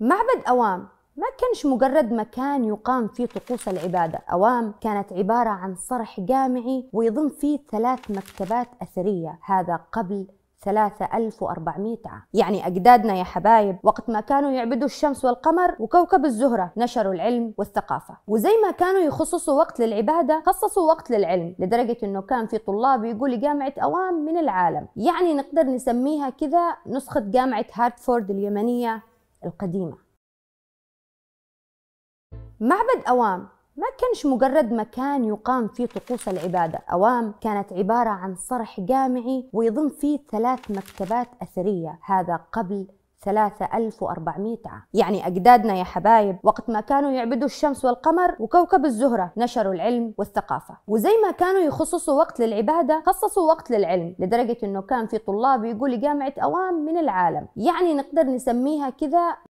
معبد أوام ما كانش مجرد مكان يقام فيه طقوس العبادة أوام كانت عبارة عن صرح جامعي ويضم فيه ثلاث مكتبات أثرية هذا قبل 3400 عام يعني أجدادنا يا حبايب وقت ما كانوا يعبدوا الشمس والقمر وكوكب الزهرة نشروا العلم والثقافة وزي ما كانوا يخصصوا وقت للعبادة خصصوا وقت للعلم لدرجة أنه كان في طلاب يقول جامعة أوام من العالم يعني نقدر نسميها كذا نسخة جامعة هارتفورد اليمنية القديمة معبد أوام ما كانش مجرد مكان يقام فيه طقوس العبادة أوام كانت عبارة عن صرح جامعي ويضم فيه ثلاث مكتبات أثرية هذا قبل 3400 عام يعني أجدادنا يا حبايب وقت ما كانوا يعبدوا الشمس والقمر وكوكب الزهرة نشروا العلم والثقافة وزي ما كانوا يخصصوا وقت للعبادة خصصوا وقت للعلم لدرجة أنه كان في طلاب يقول جامعة أوام من العالم يعني نقدر نسميها كذا